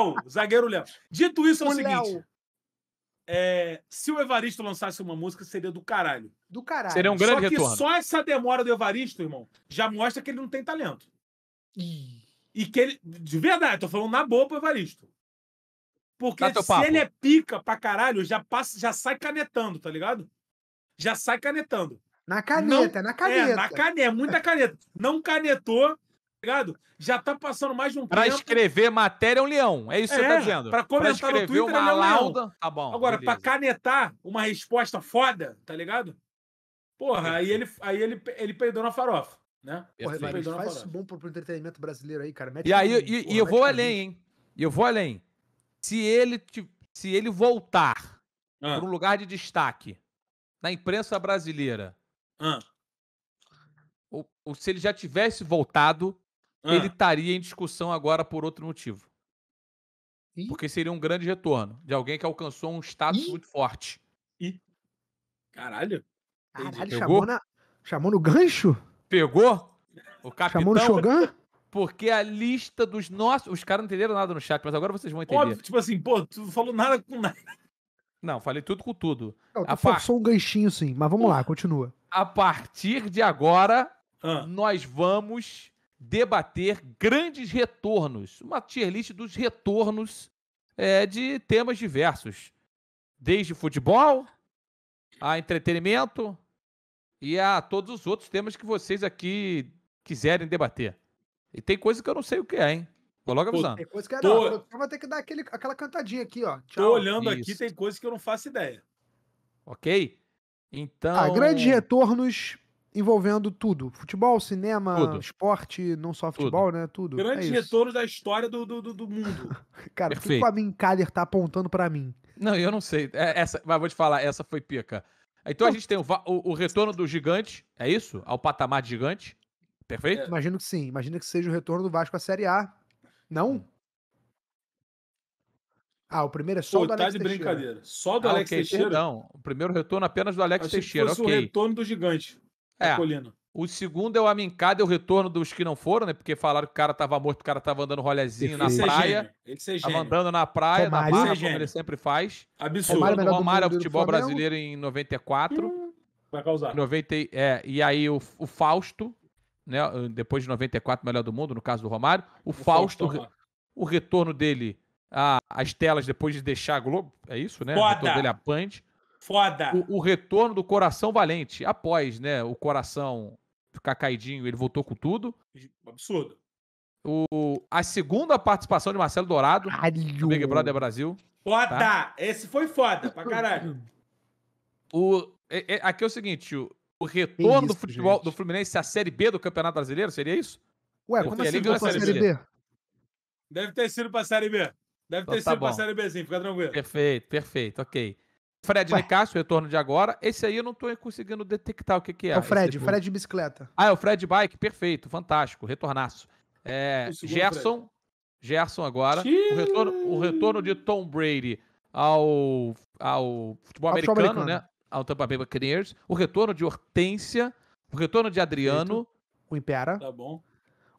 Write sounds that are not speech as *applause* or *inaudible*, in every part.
Léo, zagueiro Léo. Dito isso, é o, o seguinte. É, se o Evaristo lançasse uma música, seria do caralho. Do caralho. Seria um grande só que retorno. Só essa demora do Evaristo, irmão, já mostra que ele não tem talento. Ih. E que ele. De verdade, tô falando na boa pro Evaristo. Porque se ele é pica pra caralho, já, passa, já sai canetando, tá ligado? Já sai canetando. Na caneta, não, na caneta. É, na caneta, é muita caneta. Não canetou, ligado? Já tá passando mais de um pra tempo. Pra escrever matéria é um leão. É isso que você tá é, dizendo. Pra comentar pra no Twitter uma é lauda, leão. Tá bom. Agora, beleza. pra canetar uma resposta foda, tá ligado? Porra, aí ele, aí ele, ele perdeu na farofa. Né? Porra, ele faz farofa. isso bom pro, entretenimento brasileiro aí, cara. Mete e aí, e, porra, e eu vou além, hein? E eu vou além. Se ele, se ele voltar ah. para um lugar de destaque na imprensa brasileira, ah. ou, ou se ele já tivesse voltado, ah. ele estaria em discussão agora por outro motivo. Ih. Porque seria um grande retorno de alguém que alcançou um status Ih. muito forte. Ih. Caralho. Entendi. Caralho, Pegou? chamou, na... chamou no gancho? Pegou? O capitão... Chamou no Shogun? Porque a lista dos nossos. Os caras não entenderam nada no chat, mas agora vocês vão entender. Óbvio, tipo assim, pô, tu não falou nada com nada. Não, falei tudo com tudo. tu a forçou um ganchinho sim, mas vamos pô, lá, continua. A partir de agora, ah. nós vamos debater grandes retornos, uma tier list dos retornos é, de temas diversos, desde futebol a entretenimento e a todos os outros temas que vocês aqui quiserem debater. E tem coisa que eu não sei o que é, hein? Coloca avisando. Tem coisa que é, tô... não, eu vou ter que dar aquele, aquela cantadinha aqui, ó. Tchau. Tô olhando Isso. aqui, tem coisa que eu não faço ideia. Ok? Então. Ah, grandes retornos envolvendo tudo: futebol, cinema, tudo. esporte, não só futebol, tudo. né? Tudo. Grandes é retornos da história do, do, do mundo. *laughs* Cara, o que o Amin tá apontando para mim? Não, eu não sei. É, essa, mas vou te falar, essa foi pica. Então a gente tem o, o, o, retorno do gigante, é isso? Ao patamar de gigante. Perfeito? É. Imagino que sim. Imagino que seja o retorno do Vasco à Série A. Não? Ah, o primeiro é só Pô, do tá Alex tá de Teixeira. brincadeira. Só do ah, Alex okay. Teixeira? Não, o primeiro retorno apenas do Alex Achei Teixeira, que fosse ok. o retorno do gigante. É. O segundo é o Amincada, é o retorno dos que não foram, né? Porque falaram que o cara tava morto, o cara tava andando rolezinho na é praia. ele ser é tava andando na praia, na barra, é como ele sempre faz. Absurdo. O Romário do futebol brasileiro em 94. Hum, vai causar. 90, é, e aí o, o, Fausto, né? Depois de 94, melhor do mundo, no caso do Romário. O, o Fausto, Fausto o retorno dele às telas depois de deixar a Globo. É isso, né? Foda. O retorno dele à Band. Foda. O, o, retorno do Coração Valente. Após, né, o Coração ficar caidinho, ele voltou com tudo. Absurdo. O, a segunda participação de Marcelo Dourado no Big Brother Brasil. Foda! Tá? Esse foi foda pra caralho. O, é, é, aqui é o seguinte, o, o retorno isso, do futebol gente. do Fluminense à Série B do Campeonato Brasileiro, seria isso? Ué, quando assim pra Série, B? B? Deve ter sido pra Série B. Deve então ter tá sido bom. pra Série B, sim, fica tranquilo. Perfeito, perfeito, ok. Fred Ué. Nicásio, retorno de agora. Esse aí eu não estou conseguindo detectar o que, que é. É o Fred, o Fred de bicicleta. Ah, é o Fred Bike, perfeito, fantástico, retornaço. É, é Gerson, Fred. Gerson agora. O retorno, o retorno, de Tom Brady ao, ao futebol, ao americano, americano, né? Ao Tampa Bay Buccaneers. O retorno de Hortência. O retorno de Adriano. O Impera. Tá bom.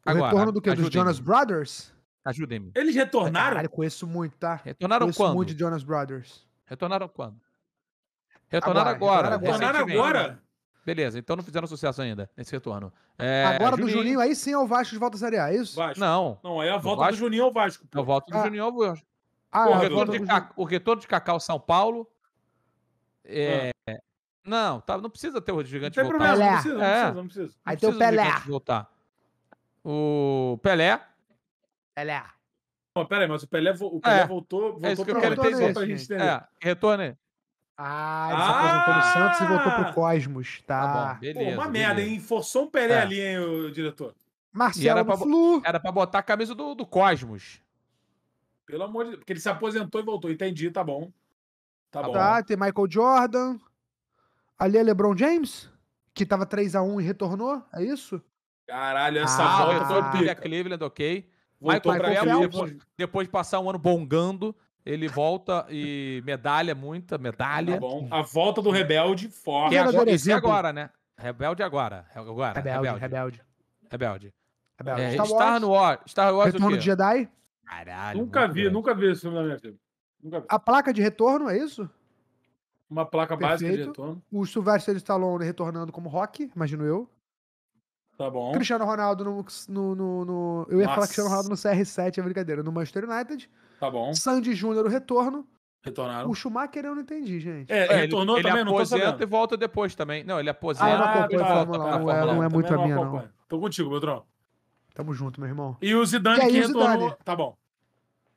O agora, retorno do que? Dos Jonas Brothers? Ajudem-me. Eles retornaram? Caralho, conheço muito, tá? Retornaram conheço quando? muito de Jonas Brothers. Retornaram quando? Retornaram agora. Retornaram agora. agora. Beleza, então não fizeram sucesso ainda nesse retorno. É, agora Juninho. do Juninho, aí sim é o Vasco de volta à Série A, é isso? Vasco. Não. Não, é a volta do, Juninho ao Vasco. É a volta do ah. Juninho ao Vasco. Ah, é o, retorno de Cacau, o retorno de Cacau São Paulo. É... Ah. Não, tá, não precisa ter o gigante não tem voltar. Problema, não precisa, não é. precisa, não precisa. Aí tem o Pelé. Voltar. O Pelé. Pelé. Não, peraí, mas o Pelé, o Pelé é. voltou, voltou é isso que eu quero entender. Pra gente entender. É, retorno aí. Ah, ele ah! se aposentou no Santos e voltou pro ah! Cosmos, tá? tá bom, beleza, Pô, uma merda, hein? Forçou um Pelé é. ali, hein, o diretor. Marcelo era pra, Flu. Era pra botar a camisa do, do Cosmos. Pelo amor de Deus. Porque ele se aposentou e voltou. Entendi, tá bom. Tá, tá bom. Tá, tem Michael Jordan. Ali é LeBron James, que tava 3x1 e retornou, é isso? Caralho, essa ah, volta foi pica. Cleveland, ok. Voltou Michael, Michael Phelps, depois, depois de passar um ano bongando, ele volta e medalha muita, medalha. Tá bom. A volta do Rebelde forte. Que é agora, é agora, né? Rebelde agora. agora. Rebelde, Rebelde. Rebelde. Rebelde. É, Star, Wars, Star Wars. Star Wars Retorno de Jedi? Caralho. Nunca vi, grande. nunca vi esse filme na minha vida. Nunca vi. A placa de retorno, é isso? Uma placa Perfeito. básica de retorno. O Sylvester Stallone retornando como Rock, imagino eu. Tá bom. Cristiano Ronaldo no. no, no, no eu ia Nossa. falar Cristiano Ronaldo no CR7, é brincadeira. No Manchester United. Tá bom. Sandy Júnior, o retorno. Retornaram. O Schumacher eu não entendi, gente. É, é retornou ele, também, ele aposenta e volta depois também. Não, ele aposenta. Ah, não, ah, volta, tá, não, é, não é muito a minha, não. Tô contigo, Beltrão. Tamo junto, meu irmão. E o Zidane que retornou. Tá bom.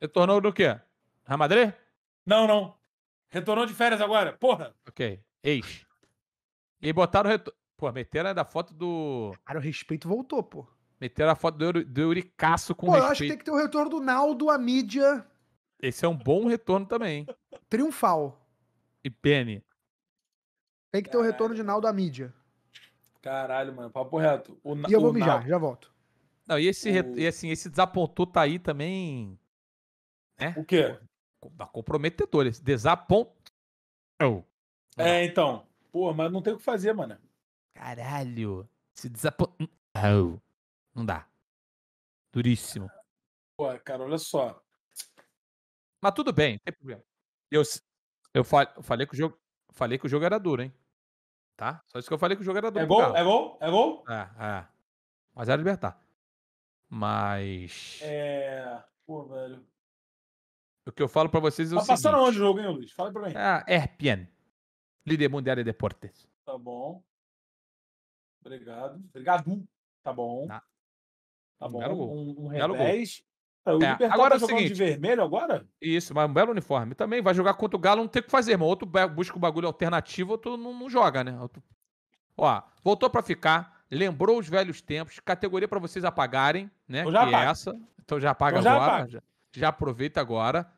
Retornou do quê? Ramadre? Não, não. Retornou de férias agora, porra. Ok. Ex. E botaram. retorno... Pô, meteram né, da foto do. Cara, o respeito voltou, pô. Meteram a foto do, Euricaço com pô, respeito. Pô, eu acho que tem que ter o retorno do Naldo à mídia esse é um bom retorno também. Triunfal. E Penny. Tem que ter o retorno de Naldo à mídia. Caralho, mano. Papo reto. O, e eu vou mijar, Naldo... já volto. Não, e esse, o... e assim, esse desapontou tá aí também. Né? O quê? Tá comprometedor. Esse desapontou. É, então. Pô, mas não tem o que fazer, mano. Caralho. Se desapontou. Não dá. Duríssimo. Pô, cara, olha só. Mas tudo bem, tem problema. Eu, eu, fal, eu falei que o jogo. Falei que o jogo era duro, hein? Tá? Só isso que eu falei que o jogo era é duro. É gol? Carro. Tá? É gol? É gol? É, é. Mas era libertar. Mas. É. Pô, velho. O que eu falo pra vocês é o tá seguinte. onde o jogo, hein, Luiz? Fala pra mim. É ah, RPN Líder Mundial de Deportes. Tá bom. Obrigado. Obrigado. Tá bom. Tá, tá bom. Um, um, um revés. É, o é. agora tá é o seguinte, de vermelho agora? Isso, mas um belo uniforme. Também vai jogar contra o Galo, não tem o que fazer, irmão. Ou tu busca o bagulho alternativo, ou tu não, não joga, né? Ó, voltou para ficar, lembrou os velhos tempos, categoria para vocês apagarem, né? Então já que é essa. Então já apaga então já agora. Já, já, aproveita agora.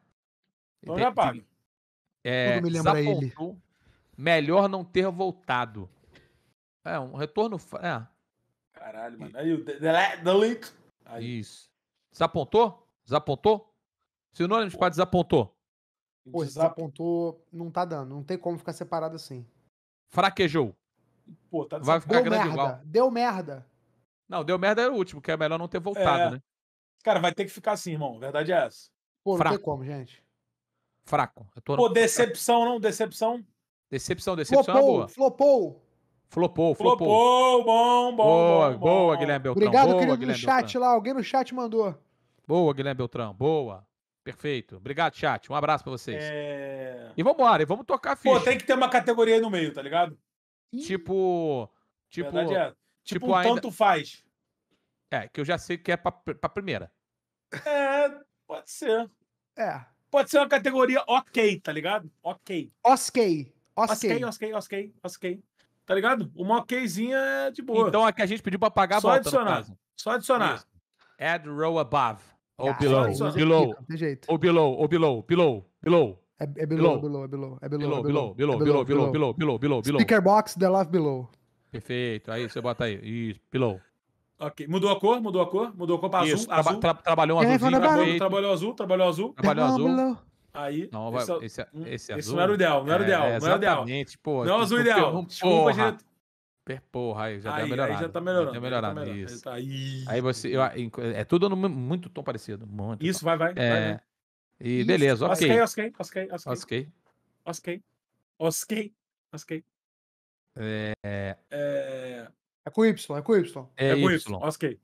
Então já apaga. É, Tudo me lembra Zapontu, ele. Melhor não ter voltado. É, um retorno. É. Caralho, mano. Aí o delete. Isso. Desapontou? Desapontou? Sinônimos para desapontou. Pô, desapontou, não tá dando. Não tem como ficar separado assim. Fraquejou. Pô, tá Vai ficar deu grande merda, igual. Deu merda. Não, deu merda é o último, que é melhor não ter voltado, é... né? Cara, vai ter que ficar assim, irmão. Verdade é essa. Pô, não Fraco. tem como, gente. Fraco. Eu tô Pô, decepção, não? Decepção? Decepção, decepção flopou, é boa. Flopou. Flopou, flopou. Flopou, bom, bom. Boa, bom, boa, Guilherme Beltrão. Obrigado, boa, querido, no chat Beltrão. lá. Alguém no chat mandou. Boa, Guilherme Beltrão, boa. Perfeito. Obrigado, chat. Um abraço pra vocês. É... E vambora, e vamos tocar ficha. Pô, tem que ter uma categoria aí no meio, tá ligado? Tipo. Tipo. É. Tipo, tipo um ainda... tanto faz. É, que eu já sei que é pra, pra primeira. É, pode ser. É. Pode ser uma categoria ok, tá ligado? Ok. Osquei. Osquei. Osquei, osquei, osquei, Tá ligado? Uma okzinha é de boa. Então a que a gente pediu pra pagar Só bota, adicionar. Só adicionar. Isso. Add row above. Ou ah, below. Below. Ou below. Ou below. Below. Below. É, é below, below, é below, é below, below, below, é below, below, below, below, below, below, below. Speaker box, the love below. Perfeito, aí você bota aí, isso, below. Ok, mudou a cor, mudou a cor, mudou a cor pra azul, Isso, azul. tra trabalhou um azulzinho. Trabalhou, trabalhou azul, trabalhou azul. Trabalhou azul. Aí. Não, esse, vai, esse, é esse, é, esse é não era o ideal, não era o ideal, não era o ideal. Pô, não é o azul ideal. Porra. Desculpa, Porra, aí já aí, tá, tá melhorando. Aí já tá Já tá melhorando, já isso. Tá aí. aí você. Eu, é tudo no, muito tom parecido. monte isso, vai, vai. É, vai, E beleza, isso. ok. Osquei, osquei, osquei. Osquei. Osquei. É... é... É com Y, é com Y. É, é com Y.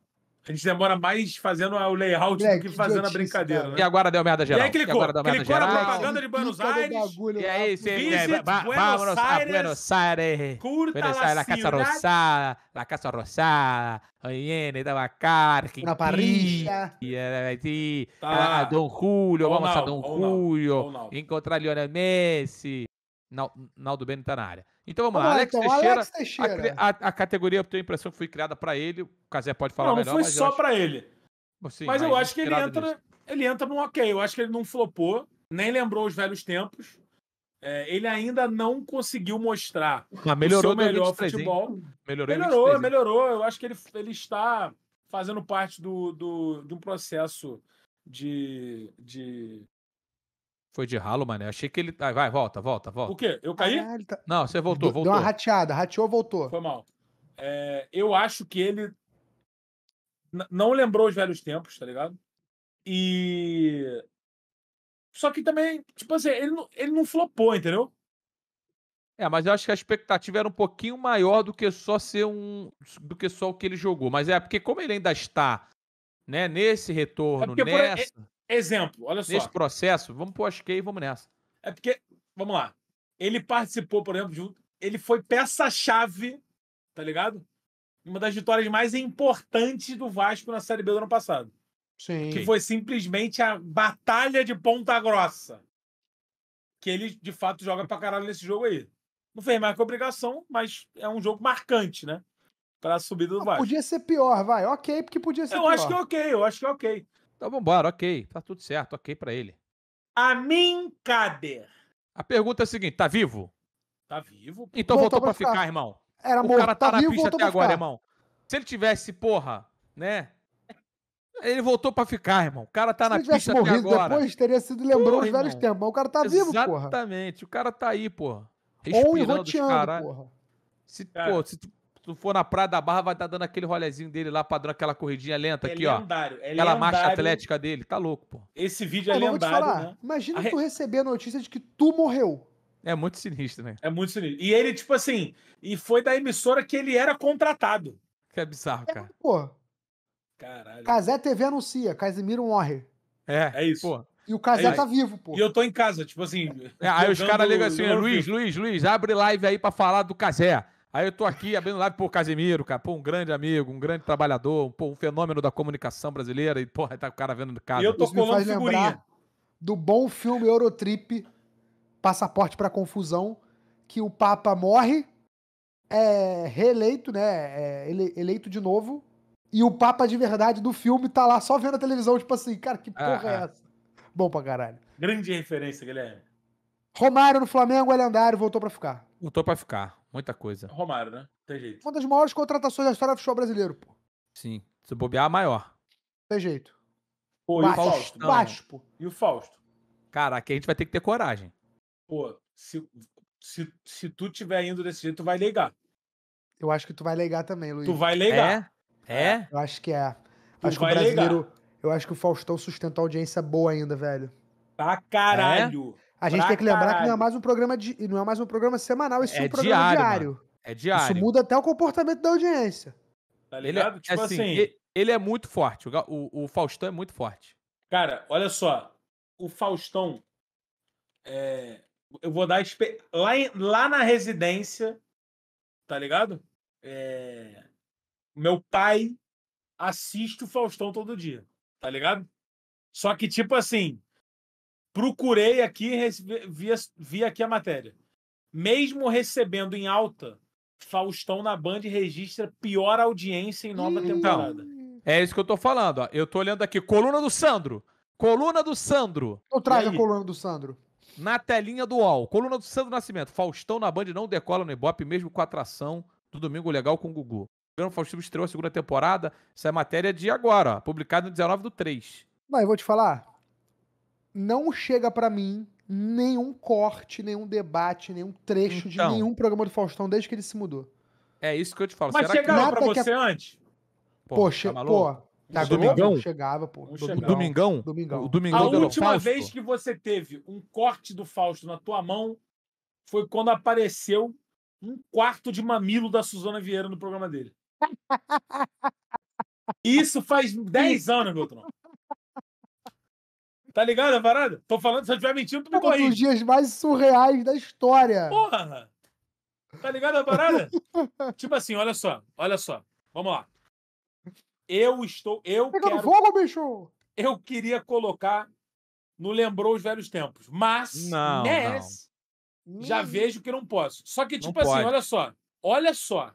A gente demora mais fazendo o layout do que fazendo que a brincadeira, né? E agora deu merda geral. E aí clicou. E agora deu merda clicou geral. na propaganda de Buenos Aires. e aí, você... é, ba Buenos Aires. Buenos Aires. Curta Buenos Aires, la, Casa Rosada. La Casa Rosada. Viene, Tabacar. Una parrilla. E aí, tá. ah, Don Julio. Vamos a Don Julio. Encontrar Lionel Messi. Naldo Bene está na área. Então vamos, vamos lá, Alex, então, Teixeira, Alex Teixeira. A, a, a categoria, eu tenho a impressão que foi criada para ele. O Casé pode falar não, melhor. Não foi só para ele. mas, eu acho que ele entra, ele entra no ok. Eu acho que ele não flopou, nem lembrou os velhos tempos. É, ele ainda não conseguiu mostrar mas ah, melhorou o seu melhor 23, futebol. Melhorou, melhorou, melhorou. Eu acho que ele, ele está fazendo parte do, do, de um processo de, de foi de ralo, mano. Achei que ele. vai, volta, volta, volta. O quê? Eu caí? Ah, tá... Não, você voltou, voltou. Deu uma rateada, rateou, voltou. Foi mal. É, eu acho que ele não lembrou os velhos tempos, tá ligado? E. Só que também, tipo assim, ele não, ele não flopou, entendeu? É, mas eu acho que a expectativa era um pouquinho maior do que só ser um. do que só o que ele jogou. Mas é porque, como ele ainda está né, nesse retorno, é, é nessa. Exemplo, olha só. Nesse processo, vamos pôr e vamos nessa. É porque, vamos lá. Ele participou, por exemplo, de um, ele foi peça-chave, tá ligado? Uma das vitórias mais importantes do Vasco na Série B do ano passado. Sim. Que foi simplesmente a batalha de Ponta Grossa. Que ele, de fato, joga pra caralho nesse jogo aí. Não fez mais que obrigação, mas é um jogo marcante, né? Pra subida do ah, Vasco. Podia ser pior, vai. Ok, porque podia ser eu pior. Eu acho que é ok, eu acho que é ok. Então vambora, ok. Tá tudo certo, ok para ele. Amin Kader. A pergunta é a seguinte: tá vivo? Tá vivo. Então voltou, voltou pra ficar. ficar, irmão. Era o morto, cara tá, tá na vivo, pista até agora, ficar. irmão. Se ele tivesse, porra, né? Ele voltou pra ficar, irmão. O cara tá Se na ele pista até agora. depois, teria sido lembrou os velhos tempos. Mas o cara tá Exatamente. vivo, porra. Exatamente. O cara tá aí, porra. Respirando Ou enroteando, porra. Se, cara. Pô, se, tu for na Praia da Barra, vai estar tá dando aquele rolezinho dele lá, padrão, aquela corridinha lenta é aqui, lendário, ó. É aquela marcha atlética dele, tá louco, pô. Esse vídeo é, é lendário, falar, né? Imagina a... tu receber a notícia de que tu morreu. É muito sinistro, né? É muito sinistro. E ele, tipo assim, e foi da emissora que ele era contratado. Que é bizarro, é, cara. É, pô. Caralho. Casé TV anuncia, Casimiro morre. É, é isso. Pô. E o Casé é tá vivo, pô. E eu tô em casa, tipo assim. É, aí os caras ligam assim, Luiz, Luiz, Luiz, abre live aí pra falar do Casé. Aí eu tô aqui abrindo live por Casimiro, cara. Pô, um grande amigo, um grande trabalhador, um, um fenômeno da comunicação brasileira. E, porra, tá o cara vendo de casa. E eu tô Isso colando me figurinha. do bom filme Eurotrip, Passaporte para Confusão, que o Papa morre, é reeleito, né? É ele, eleito de novo. E o Papa de verdade do filme tá lá só vendo a televisão, tipo assim, cara, que ah, porra é ah. essa? Bom pra caralho. Grande referência, Guilherme. Romário no Flamengo é lendário, voltou pra ficar. Voltou pra ficar. Muita coisa. Romário, né? Tem jeito. Uma das maiores contratações da história do futebol brasileiro, pô. Sim. Se bobear, a maior. Tem jeito. Pô, e o Fausto? pô. E o Fausto? Cara, aqui a gente vai ter que ter coragem. Pô, se, se, se tu tiver indo desse jeito, tu vai ligar. Eu acho que tu vai ligar também, Luiz. Tu vai ligar. É? É? Eu acho que é. Tu acho que o brasileiro. Ligar. Eu acho que o Faustão sustenta a audiência boa ainda, velho. Pra caralho. É? A gente tem que lembrar caralho. que não é mais um programa de, não é mais um programa semanal, isso é, é, um programa diário. diário. É diário. Isso muda até o comportamento da audiência. Tá é ligado? Ele, tipo assim, assim ele, ele, é muito forte. O, o, o, Faustão é muito forte. Cara, olha só. O Faustão. É, eu vou dar. Lá, em, lá na residência, tá ligado? É, meu pai assiste o Faustão todo dia, tá ligado? Só que, tipo assim, Procurei aqui, vi, vi aqui a matéria. Mesmo recebendo em alta, Faustão na Band registra pior audiência em nova temporada. Então. é isso que eu tô falando. Ó. Eu tô olhando aqui. Coluna do Sandro. Coluna do Sandro. Eu trago a coluna do Sandro. Na telinha do UOL. Coluna do Sandro Nascimento. Faustão na Band não decola no Ibope, mesmo com a atração do Domingo Legal com o Gugu. O Faustão Faustino estreou a segunda temporada. Essa é matéria de agora, ó, publicada no 19 do 3. Mas eu vou te falar não chega para mim nenhum corte, nenhum debate, nenhum trecho então, de nenhum programa do Faustão desde que ele se mudou. É isso que eu te falo. Mas Será chegaram que... É pra você que antes? Pô, Poxa, tá pô. Tá, tá Domingão? Chegava, pô. Domingão. Domingão? Domingão. O Domingão a última Fausto. vez que você teve um corte do Fausto na tua mão foi quando apareceu um quarto de mamilo da Suzana Vieira no programa dele. *laughs* Isso faz 10 anos, meu irmão Tá ligado a parada? Tô falando, se eu estiver mentindo, tu me corrige. É um dos dias mais surreais da história. Porra! Tá ligado a parada? *laughs* tipo assim, olha só, olha só. Vamos lá. Eu estou. Eu Pegando quero, fogo, bicho! Eu queria colocar no Lembrou os Velhos Tempos. Mas, não, nesse, não. já vejo que não posso. Só que, tipo não assim, pode. olha só. Olha só.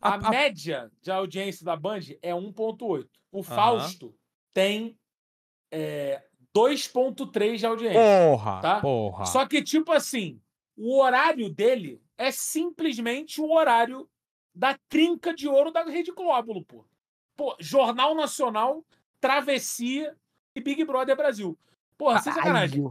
A, a, a, média de audiência da Band é 1,8. O Fausto tem é, 2.3 de audiência. Porra, tá? porra. Só que, tipo assim, o horário dele é simplesmente o horário da trinca de ouro da Rede Glóbulo, pô. Pô, Jornal Nacional, Travessia e Big Brother Brasil. Porra, sem sacanagem.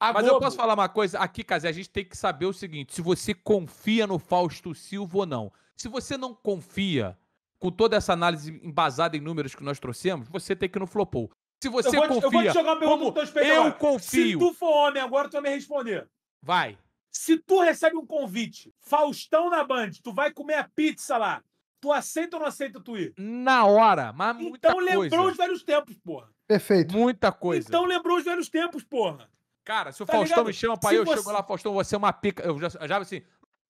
A Mas Globo... eu posso falar uma coisa aqui, Casé, a gente tem que saber o seguinte, se você confia no Fausto Silva ou não. Se você não confia, com toda essa análise embasada em números que nós trouxemos, você tem que ir no Flopou. Se você eu confia. eu vou te jogar uma pergunta como teus eu confio. Se tu for homem agora, tu vai me responder. Vai. Se tu recebe um convite, Faustão na Band, tu vai comer a pizza lá. Tu aceita ou não aceita tu ir? Na hora, mas muita Então lembrou os velhos tempos, porra. Perfeito. Muita coisa. Então lembrou os velhos tempos, porra. Cara, se o tá Faustão ligado? me chama pra ir, eu você... chego lá, Faustão, você é uma pica. Eu já, já assim,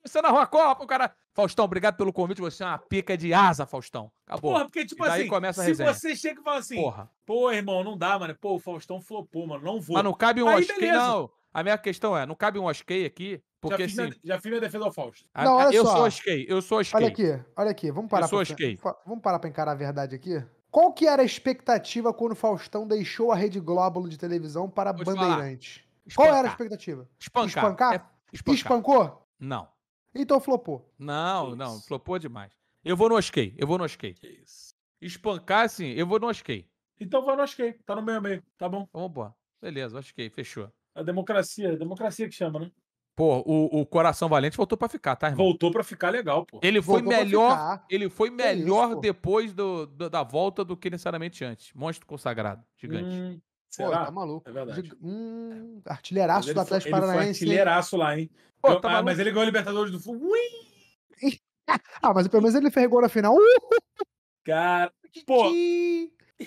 você narrou a Copa, o cara. Faustão, obrigado pelo convite. Você é uma pica de asa, Faustão. Acabou. Porra, porque, tipo assim, começa a se resenha. você chega e fala assim, Porra. pô, irmão, não dá, mano. Pô, o Faustão flopou, mano. Não vou. Mas não cabe um osquei, não. A minha questão é, não cabe um osquei aqui, porque já fiz, assim, minha, já fiz minha defesa ao Fausto. A, não, olha eu só. sou osquei, eu sou osquei. Olha aqui, olha aqui, vamos parar. Eu sou pra, Vamos parar pra encarar a verdade aqui? Qual que era a expectativa quando o Faustão deixou a Rede Glóbulo de televisão para Bandeirantes? Qual era a expectativa? Espancar. Espancar? É... Espancar. Espancou? Não. Então flopou. Não, isso. não, flopou demais. Eu vou no Osquei, eu vou no Isso. Espancar, assim, eu vou no Osquei. Então vou no Osquei, tá no meio a meio, tá bom? Então Vamos embora. Beleza, Osquei, fechou. A democracia, a democracia que chama, né? Pô, o, o Coração Valente voltou para ficar, tá, irmão? Voltou para ficar legal, pô. Ele foi voltou melhor, ele foi melhor é isso, depois do, do, da volta do que necessariamente antes. Monstro consagrado, gigante. Hum, Pô, tá maluco. É verdade. Hum, é. artilheiraço do Atlético foi, Paranaense. Ele foi artilheiraço hein? lá, hein? Pô, tá ah, mas ele ganhou a Libertadores do Fundo. Ui! *laughs* ah, mas pelo menos ele ferregou na final. Cara, pô.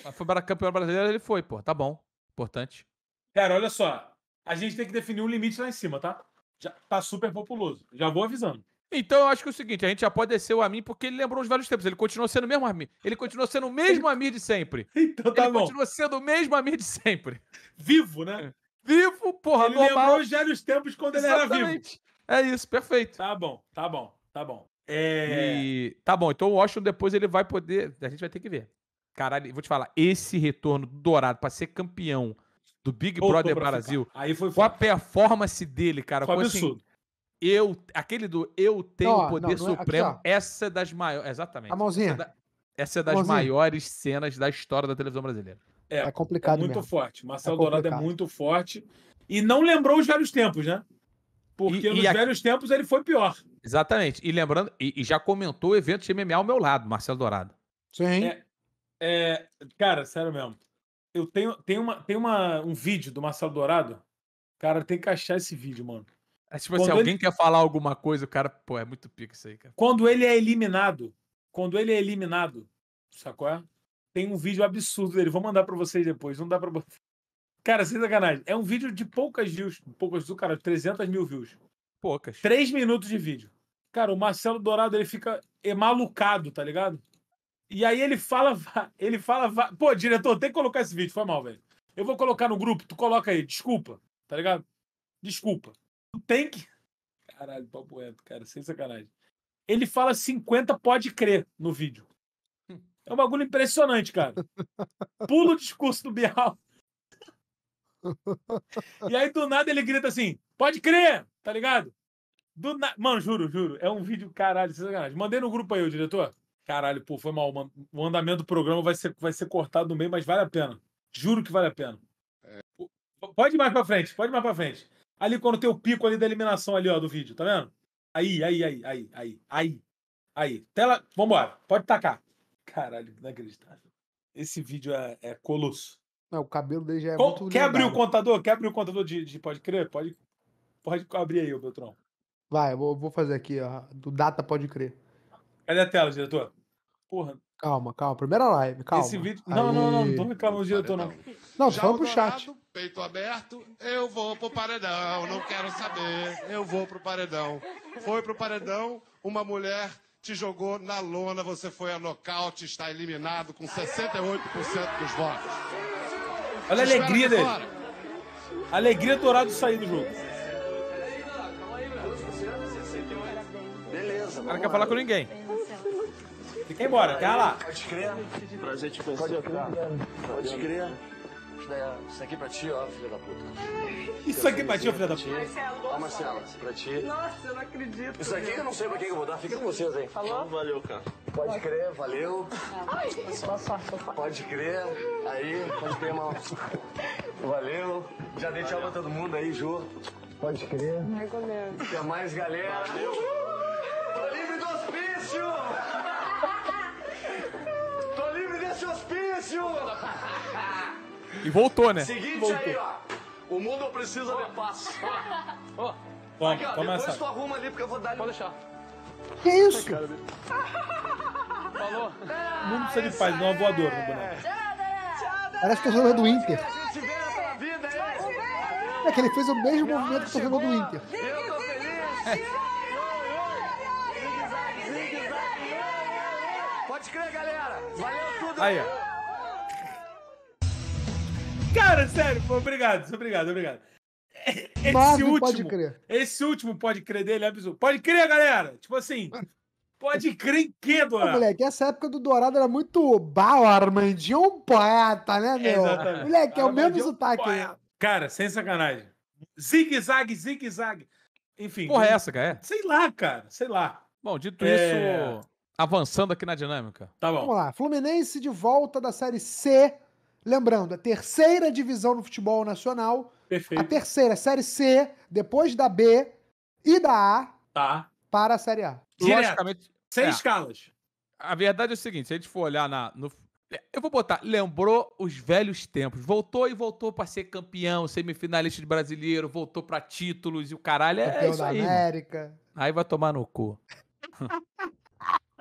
Mas foi para campeão brasileiro, ele foi, pô. Tá bom. Importante. Cara, olha só. A gente tem que definir um limite lá em cima, tá? Já tá super populoso. Já vou avisando. Então eu acho que é o seguinte, a gente já pode descer o Amin porque ele lembrou os velhos tempos. Ele continuou sendo o mesmo Amin. Ele continuou sendo o mesmo Amir de sempre. Então tá ele bom. Ele continua sendo o mesmo então Amir *laughs* então tá de sempre. Vivo, né? É. Vivo, porra, ele normal. lembrou os velhos tempos quando Exatamente. ele era vivo. É isso, perfeito. Tá bom, tá bom, tá bom. É... E... Tá bom, então o Washington depois ele vai poder... A gente vai ter que ver. Caralho, vou te falar, esse retorno do Dourado pra ser campeão do Big Brother Brasil, aí foi, com a performance dele, cara, foi assim, absurdo. Assim, eu, aquele do eu tenho o poder não, não é supremo, aqui, essa é das maiores. Exatamente. A mãozinha. Essa é, da, essa é das mãozinha. maiores cenas da história da televisão brasileira. É, é complicado. É muito mesmo. forte. Marcelo é Dourado é muito forte. E não lembrou os velhos tempos, né? Porque e, nos e a... velhos tempos ele foi pior. Exatamente. E lembrando, e, e, já comentou o evento de MMA ao meu lado, Marcelo Dourado. Sim. É, é, cara, sério mesmo. Eu tenho, tenho, uma, tenho uma, um vídeo do Marcelo Dourado. Cara, tem que achar esse vídeo, mano. É tipo assim, quando assim, alguém ele... quer falar alguma coisa, o cara, pô, é muito pico isso aí, cara. Quando ele é eliminado, quando ele é eliminado, sacou? É? Tem um vídeo absurdo dele, vou mandar para vocês depois, não dá pra... Cara, sem sacanagem, é um vídeo de poucas views, poucas do cara, 300 mil views. Poucas. Três minutos de vídeo. Cara, o Marcelo Dourado, ele fica malucado tá ligado? E aí ele fala, *laughs* ele fala, pô, diretor, tem que colocar esse vídeo, foi mal, velho. Eu vou colocar no grupo, tu coloca aí, desculpa, tá ligado? Desculpa do Tank. Caralho, papo reto, cara, sem sacanagem. Ele fala 50 pode crer no vídeo. *laughs* É um bagulho impressionante, cara. Pula o discurso do Bial. E aí, do nada, ele grita assim: pode crer, tá ligado? Do na... Mano, juro, juro. É um vídeo, caralho, sem sacanagem. Mandei no grupo aí, o diretor. Caralho, pô, foi mal. O andamento do programa vai ser, vai ser cortado no meio, mas vale a pena. Juro que vale a pena. É. Pode ir mais pra frente, pode ir mais pra frente. Ali quando tem o pico ali da eliminação ali, ó, do vídeo, tá vendo? Aí, aí, aí, aí, aí, aí. Aí. Tela, vambora. Pode tacar. Caralho, inacreditável. Esse vídeo é, é colosso. Não, é, o cabelo dele já é Com, muito. Quer abrir o contador? Quer abrir o contador de, de pode crer? Pode, pode abrir aí, ô Beltrão. Vai, eu vou, vou fazer aqui, ó. Do data pode crer. Cadê a tela, diretor? Porra, Calma, calma. Primeira live, calma. Esse vídeo. Não, Aí... não, não, não tô reclamando diretor, não. Não, só tô pro chat. peito aberto, eu vou pro paredão, não quero saber, eu vou pro paredão. Foi pro paredão, uma mulher te jogou na lona, você foi a nocaute, está eliminado com 68% dos votos. Olha a alegria dele. Alegria alegria dourado sair do jogo. Beleza, não quer falar com ninguém. Tem que ir embora, até lá. Pode crer. Prazer te conhecer. Pode crer. Pode crer. Isso é- aqui é pra ti, ó, filha da puta. Isso aqui é pra ti, ó, filha da puta. Marcelo. Ó, Marcela, pra ti. Nossa, eu não acredito. Isso aqui eu não sei pra quem eu vou dar. Fica com vocês aí. Falou? Então, valeu, cara. Pode crer, valeu. Ai, só, só, só. Pode crer. Aí, pode crer, mal. Valeu. Já dei tchau pra todo mundo aí, Ju. Pode crer. Ai, Até mais, galera. Valeu. livre do hospício! Criciúma! E voltou, né? Seguinte voltou. aí, ó. O mundo precisa de paz. Ó. Oh, Aqui, ó, depois tu arruma ali, porque eu vou dar... ali. Pode deixar. Que isso? cara, Falou. O mundo precisa de paz, não é voador no boneco. Parece que o torcedor do Inter. É que ele fez o mesmo movimento que o torcedor do Inter. Eu tô feliz! Pode crer, galera. Valeu tudo. Aí, ó. Cara, sério, obrigado, obrigado, obrigado. É, esse Marvel último, pode crer. Esse último pode crer dele é absurdo. Pode crer, galera! Tipo assim, pode crer em quê, Dourado? moleque, essa época do Dourado era muito bal, Armandinho é um poeta, né, meu? Exatamente. Moleque, é o mesmo é sotaque. Né? Cara, sem sacanagem. Zigue-zague, zigue-zague. Enfim. Porra, é essa, cara? É? Sei lá, cara, sei lá. Bom, dito é... isso, avançando aqui na dinâmica. Tá bom. Vamos lá. Fluminense de volta da Série C Lembrando, a terceira divisão no futebol nacional. Perfeito. A terceira, Série C, depois da B e da A. Tá. Para a Série A. Direto. Logicamente. Sem é. escalas. A verdade é o seguinte: se a gente for olhar na, no, eu vou botar, lembrou os velhos tempos. Voltou e voltou para ser campeão, semifinalista de brasileiro, voltou para títulos e o caralho é, é isso aí. América. Mano. Aí vai tomar no cu. *laughs*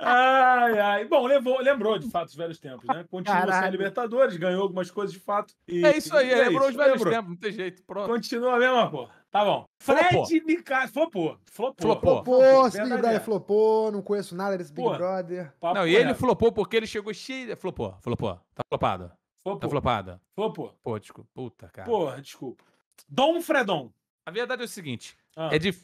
Ai, ai. Bom, levou, lembrou de fato os velhos tempos, né? Continua Caraca. sem Libertadores, ganhou algumas coisas de fato. E, é isso aí, é lembrou isso. os velhos lembrou. tempos, não tem jeito. Pronto. Continua mesmo, pô. Tá bom. Fred Nicasso. Flopou. Flopou. Flopou. Flopou. Esse Big é. flopou. Não conheço nada desse Big pô. Brother. Papo não, e ele flopou porque ele chegou cheio. Flopou. Flopou. Tá flopado. Tá flopou. Tá flopada. Flopou. Pô, desculpa. Puta, cara. Porra, desculpa. Dom Fredon. A verdade é o seguinte. Ah. É de...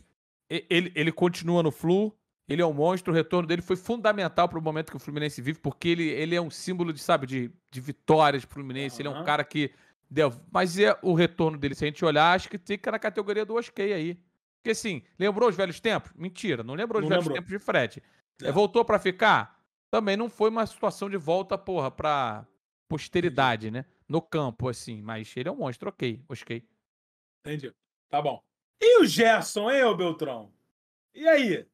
ele, ele continua no flu ele é um monstro, o retorno dele foi fundamental para o momento que o Fluminense vive, porque ele, ele é um símbolo de, sabe, de, de vitórias pro Fluminense, uhum. ele é um cara que deu. Mas é o retorno dele, se a gente olhar, acho que fica na categoria do Oskei aí. Porque assim, lembrou os velhos tempos? Mentira, não lembrou os velhos tempos de Fred. É. Voltou para ficar? Também não foi uma situação de volta, porra, pra posteridade, né? No campo, assim. Mas ele é um monstro, ok. Oskei. Entendi. Tá bom. E o Gerson, hein, ô Beltrão? E aí?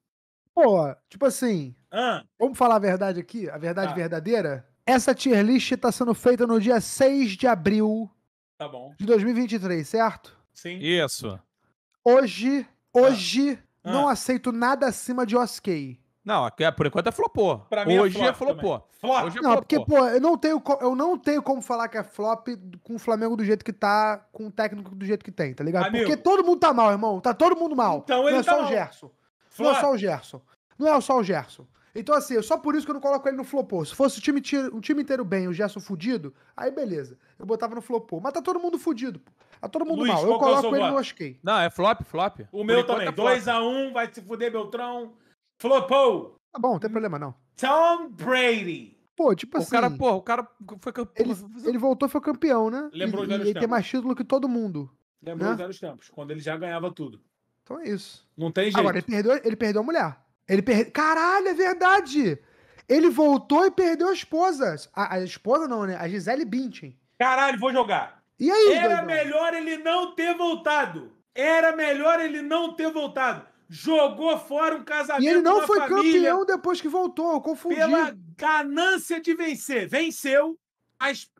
Pô, tipo assim, ah. vamos falar a verdade aqui, a verdade ah. verdadeira? Essa tier list tá sendo feita no dia 6 de abril tá bom. de 2023, certo? Sim. Isso. Hoje, tá. hoje, ah. não aceito nada acima de OSK. Não, é por enquanto é flopô. Pra mim é Hoje é flopô. flop. Hoje é não, porque, pô, eu não, tenho, eu não tenho como falar que é flop com o Flamengo do jeito que tá, com o técnico do jeito que tem, tá ligado? Amigo. Porque todo mundo tá mal, irmão. Tá todo mundo mal. Então ele não é tá só mal. o Gerson. Flor. Não é só o Gerson. Não é só o Gerson. Então, assim, só por isso que eu não coloco ele no flopô. Se fosse o time, um time inteiro bem, o Gerson fudido, aí beleza. Eu botava no flopô. Mas tá todo mundo fudido, pô. Tá todo mundo Luiz, mal. Eu é coloco ele no Osquei. Não, é flop, flop. O por meu também. 2x1, é um, vai se fuder, Beltrão. Flopou. Tá bom, não tem problema não. Tom Brady. Pô, tipo assim. O cara, assim, pô, o cara foi campeão. Ele, ele voltou foi campeão, né? Lembrou e, os velhos tempos. Ele tem mais título que todo mundo. Lembrou né? anos velhos tempos, quando ele já ganhava tudo. Então é isso. Não tem jeito. Agora, ele perdeu, ele perdeu a mulher. Ele perdeu. Caralho, é verdade! Ele voltou e perdeu a esposa. A, a esposa não, né? A Gisele Bündchen. Caralho, vou jogar. E aí, Era doidão? melhor ele não ter voltado. Era melhor ele não ter voltado. Jogou fora um casamento. E ele não foi família, campeão depois que voltou, eu confundi. Pela ganância de vencer. Venceu. As...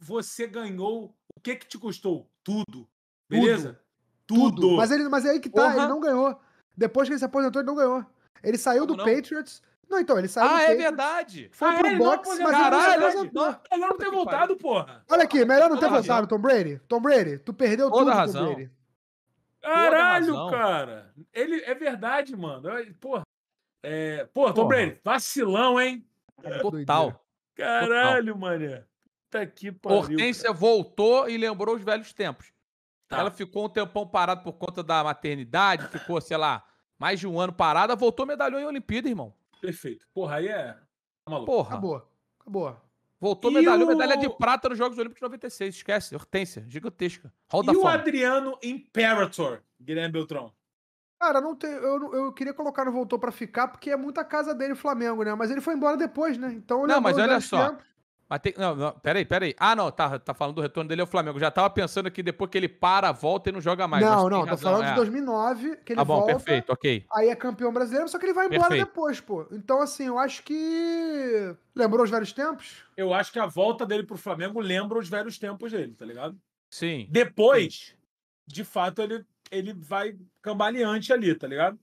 Você ganhou. O que que te custou? Tudo. Beleza? Tudo. Tudo. Mas, ele, mas é aí que tá, uhum. ele não ganhou. Depois que ele se aposentou, ele não ganhou. Ele saiu Como do não? Patriots. Não, então, ele saiu ah, do é Patriots. verdade. Foi ah, pro é, boxe, mas Caralho, ele não, não, melhor não ter voltado, porra. Olha aqui, melhor não ter Toda voltado, Tom Brady. Tom Brady, tu perdeu Toda tudo, razão. Tom Brady. Caralho, cara. Ele é verdade, mano. Porra. É, porra, Tom porra. Brady, vacilão, hein? É Total. Caralho, Total. mané. tá aqui pariu. Hortência cara. voltou e lembrou os velhos tempos. Tá. Ela ficou um tempão parada por conta da maternidade, ficou, sei lá, mais de um ano parada, voltou medalhou em Olimpíada, irmão. Perfeito. Porra, aí é. Maluco. Porra. Acabou. Acabou. Voltou e medalhou, o... medalha de prata nos Jogos Olímpicos de 96. Esquece, Hortência, gigantesca. Hall e o Adriano Imperator, Guilherme Beltrão? Cara, não tem, eu, eu queria colocar no Voltou para Ficar, porque é muita casa dele o Flamengo, né? Mas ele foi embora depois, né? Então, não, mas olha só. Tempo. Mas tem, não, não, peraí, peraí. Ah, não, tá, tá falando do retorno dele ao Flamengo. Já tava pensando que depois que ele para, volta e não joga mais. Não, não, tá tô falando é. de 2009, que ele ah, bom, volta. perfeito, ok. Aí é campeão brasileiro, só que ele vai embora perfeito. depois, pô. Então, assim, eu acho que... Lembrou os velhos tempos? Eu acho que a volta dele pro Flamengo lembra os velhos tempos dele, tá ligado? Sim. Depois, Sim. de fato, ele, ele vai cambaleante ali, tá ligado?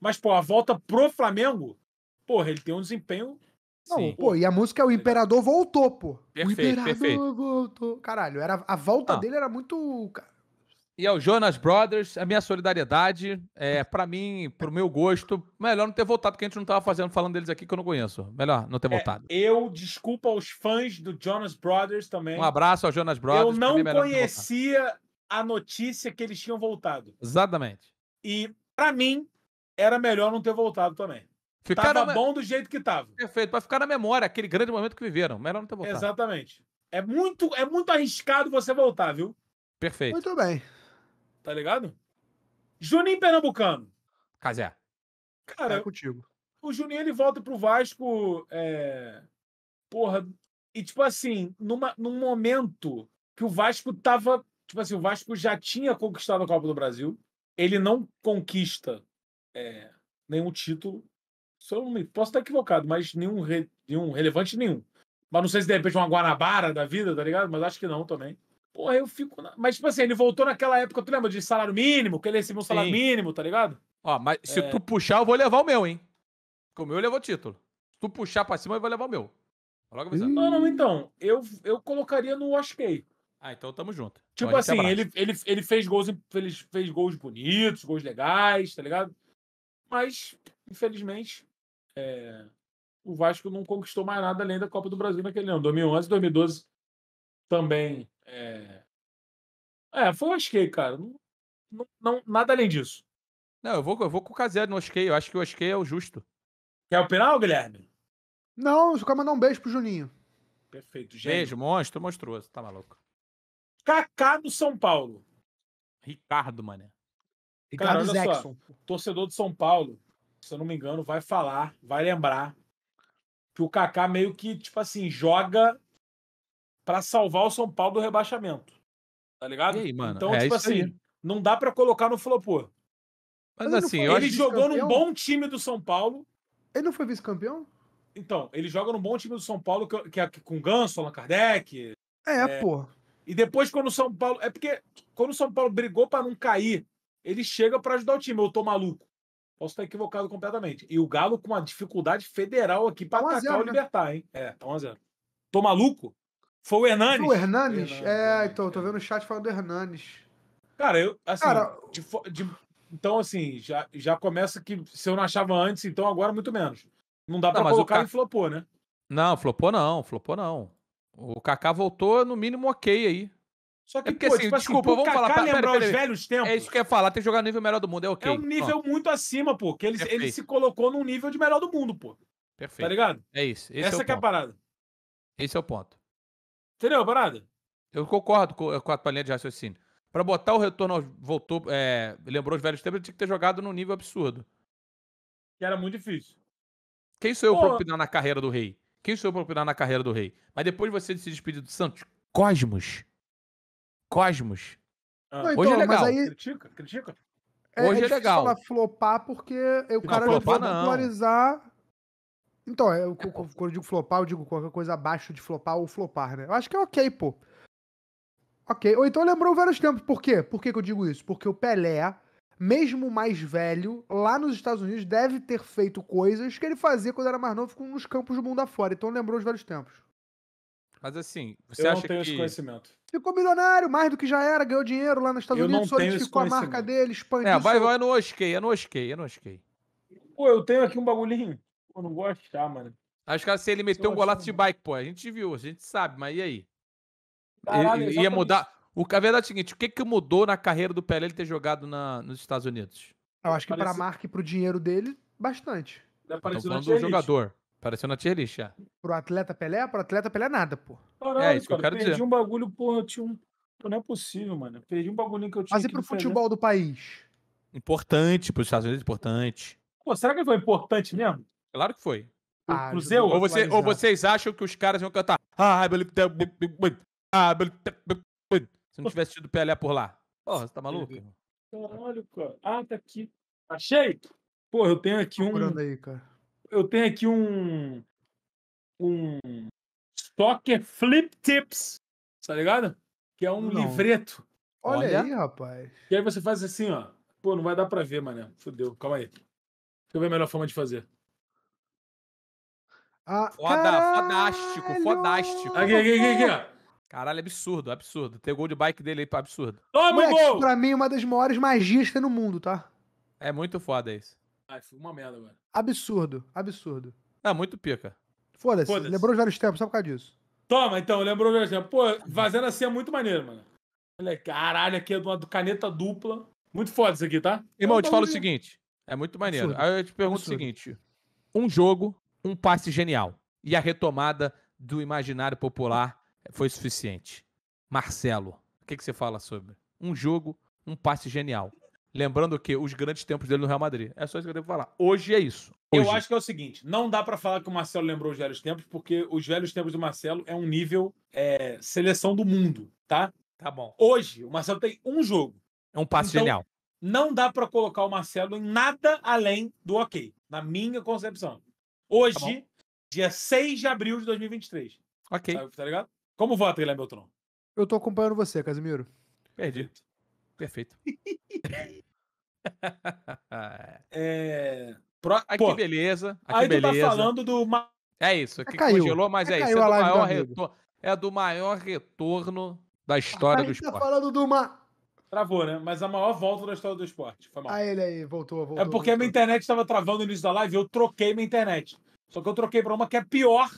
Mas, pô, a volta pro Flamengo, porra, ele tem um desempenho não, pô, e a música é O Imperador Voltou, pô. Perfeito, o Imperador perfeito. Voltou. Caralho, era, a volta ah. dele era muito. E ao é Jonas Brothers, a minha solidariedade, é, para mim, pro meu gosto, melhor não ter voltado, porque a gente não tava fazendo, falando deles aqui que eu não conheço. Melhor não ter é, voltado. É, eu desculpa aos fãs do Jonas Brothers também. Um abraço ao Jonas Brothers. Eu é não mim, conhecia a notícia que eles tinham voltado. Exatamente. E, para mim, era melhor não ter voltado também. Ficar tava bom do jeito que tava. Perfeito, pra ficar na memória aquele grande momento que viveram. Melhor não ter voltado. Exatamente. É muito, é muito arriscado você voltar, viu? Perfeito. Muito bem. Tá ligado? Juninho Pernambucano. Casé. Cara, é contigo. O Juninho ele volta pro Vasco. É... Porra. E tipo assim, numa, num momento que o Vasco tava. Tipo assim, o Vasco já tinha conquistado a Copa do Brasil. Ele não conquista é, nenhum título. Se eu não me, posso estar equivocado, mas nenhum, re, nenhum relevante nenhum. Mas não sei se de repente uma Guanabara da vida, tá ligado? Mas acho que não também. Porra, eu fico. Na... Mas, tipo assim, ele voltou naquela época, tu lembra de salário mínimo? Que ele recebeu um salário Sim. mínimo, tá ligado? Ó, mas se é... tu puxar, eu vou levar o meu, hein? Porque o meu levou título. Se tu puxar pra cima, eu vou levar o meu. Não, não, então. Eu, eu colocaria no Oscar. Ah, então tamo junto. Então tipo então, assim, ele, ele, ele fez gols ele fez gols bonitos, gols legais, tá ligado? Mas, infelizmente, é, o Vasco não conquistou mais nada além da Copa do Brasil naquele ano. 2011 2012 também. É, é foi um asquei, cara. Não, não, não, nada além disso. Não, eu vou, eu vou com o Caseiro no asquei. Eu acho que o asquei é o justo. Quer opinar, Guilherme? Não, só quero mandar um beijo pro Juninho. Perfeito, gente. Beijo, monstro, monstruoso. Tá maluco. Kaká do São Paulo. Ricardo, mané. Ricardo Cara, Jackson. Só, torcedor do São Paulo se eu não me engano, vai falar, vai lembrar que o Kaká meio que, tipo assim, joga para salvar o São Paulo do rebaixamento. Tá ligado? Aí, então, é tipo assim, aí. não dá para colocar no flopô. Mas, Mas assim, ele, ele jogou num bom time do São Paulo. Ele não foi vice-campeão? Então, ele joga num bom time do São Paulo que, é, é com Ganso, Allan Kardec. É, é, pô. E depois quando o São Paulo, é porque quando o São Paulo brigou para não cair, ele chega para ajudar o time. Eu tô maluco. Posso estar equivocado completamente. E o Galo com uma dificuldade federal aqui para tá atacar o né? Libertar, hein? É, tá 1 zero. 0 Tô maluco? Foi o Hernanes. O Hernanes? É, então, tô é. vendo o chat falando do Hernanes. Cara, eu, assim, Cara... De, de, então, assim, já, já começa que se eu não achava antes, então agora muito menos. Não dá não, pra colocar o Ca... e flopou, né? Não, flopou não, flopou não. O Kaká voltou no mínimo ok aí. Só que, é porque, pô, assim, tipo, assim, desculpa, assim, vamos Kaká falar lembrar pera, pera, os velhos tempos. É isso que eu ia falar, ter jogado no nível melhor do mundo, é ok. É um nível Pronto. muito acima, pô, que ele, ele se colocou num nível de melhor do mundo, pô. Perfeito. Tá ligado? É isso. Essa é, que é a parada. Esse é o ponto. Entendeu a parada? Eu concordo com, com a linha de raciocínio. Pra botar o retorno, voltou, é, lembrou os velhos tempos, ele tinha que ter jogado num nível absurdo. Que era muito difícil. Quem sou eu Porra. pra opinar na carreira do rei? Quem sou eu pra opinar na carreira do rei? Mas depois você se despedir do Santos, Cosmos Cosmos. Ah. Não, então, Hoje é então, legal. Aí... Critica, critica. É, Hoje é, é legal. Falar flopar porque o cara não, flopar, vai popularizar. Então, é, eu, quando eu digo flopar, eu digo qualquer coisa abaixo de flopar ou flopar, né? Eu acho que é ok, pô. Ok. Ou então lembrou vários tempos. Por quê? Por que, que eu digo isso? Porque o Pelé, mesmo mais velho, lá nos Estados Unidos, deve ter feito coisas que ele fazia quando era mais novo nos campos do mundo afora. Então lembrou os velhos tempos. Mas assim, você eu acha que... Eu não tenho que... esse conhecimento. Ficou milionário, mais do que já era, ganhou dinheiro lá nos Estados eu Unidos, solidificou a marca dele, expandiu... É, vai, seu... vai no Osquei, é no Osquei, é no Osquei. Pô, eu tenho aqui um bagulhinho. Pô, não gosto de achar, mano. Acho que se assim, ele meteu um golaço de bike, pô, a gente viu, a gente sabe, mas e aí? Caralho, ia mudar... O, a verdade é o seguinte, o que, que mudou na carreira do Pelé ele ter jogado na, nos Estados Unidos? Eu acho que Parece... pra marca e pro dinheiro dele, bastante. Estamos falando do jogador. Apareceu na tier list, já. Pro atleta Pelé, ah, pro atleta Pelé nada, pô. Caralho, é isso cara, que eu quero perdi dizer. um bagulho, pô, eu tinha um... Pô, não é possível, mano. perdi um bagulho que eu tinha Mas e pro futebol né? do país? Importante, pros Estados Unidos, importante. Pô, será que foi importante mesmo? Claro que foi. Ah, pro Zeu? Ou, você, ou vocês acham que os caras iam cantar Ah, ah se não tivesse tido Pelé por lá. Porra, você tá maluco? Caralho, cara. Ah, tá aqui. Achei! Pô, eu tenho aqui um... Aí, cara eu tenho aqui um. Um. Stocker Flip Tips. Tá ligado? Que é um não. livreto. Olha, Olha, aí, rapaz. E aí você faz assim, ó. Pô, não vai dar pra ver, mané. Fudeu. Calma aí. Deixa eu ver a melhor forma de fazer. Ah, Foda, fodástico, fodástico. Aqui, aqui, aqui, aqui, ó. Caralho, absurdo, absurdo. Ter gol de bike dele aí, absurdo. Toma, Moleque, gol! Pra mim, é uma das maiores magias que tem no mundo, tá? É muito foda isso. Ai, foi uma merda, agora. Absurdo, absurdo. É, muito pica. Foda-se, Foda lembrou os vários tempos só por causa disso. Toma, então, lembrou os vários tempos. Pô, fazendo assim é muito maneiro, mano. Olha, caralho, aqui é uma caneta dupla. Muito foda isso aqui, tá? Irmão, eu te é falo o seguinte. É muito maneiro. Absurdo. Aí eu te pergunto absurdo. o seguinte: um jogo, um passe genial. E a retomada do imaginário popular foi suficiente. Marcelo, o que, que você fala sobre? Um jogo, um passe genial. Lembrando que os grandes tempos dele no Real Madrid. É só isso que eu que falar. Hoje é isso. Hoje. Eu acho que é o seguinte: não dá para falar que o Marcelo lembrou os velhos tempos, porque os velhos tempos do Marcelo é um nível é, seleção do mundo, tá? Tá bom. Hoje, o Marcelo tem um jogo. É um passo então, genial. Não dá para colocar o Marcelo em nada além do ok, na minha concepção. Hoje, tá dia 6 de abril de 2023. Ok. Sabe, tá ligado? Como vota, Guilherme Beltrão? Eu tô acompanhando você, Casimiro. Perdi. Perfeito. *laughs* é... Pro... Ai, ah, Pô, ah, que beleza. Ai, aí que beleza. tu tá falando do. É isso, aqui caiu. congelou, mas é, é isso. É do, maior retor... é do maior retorno da história do tá esporte. tá falando do uma. Travou, né? Mas a maior volta da história do esporte. Foi mal. Ah, ele aí, voltou, é voltou. É porque voltou. a minha internet estava travando no início da live e eu troquei minha internet. Só que eu troquei para uma que é pior,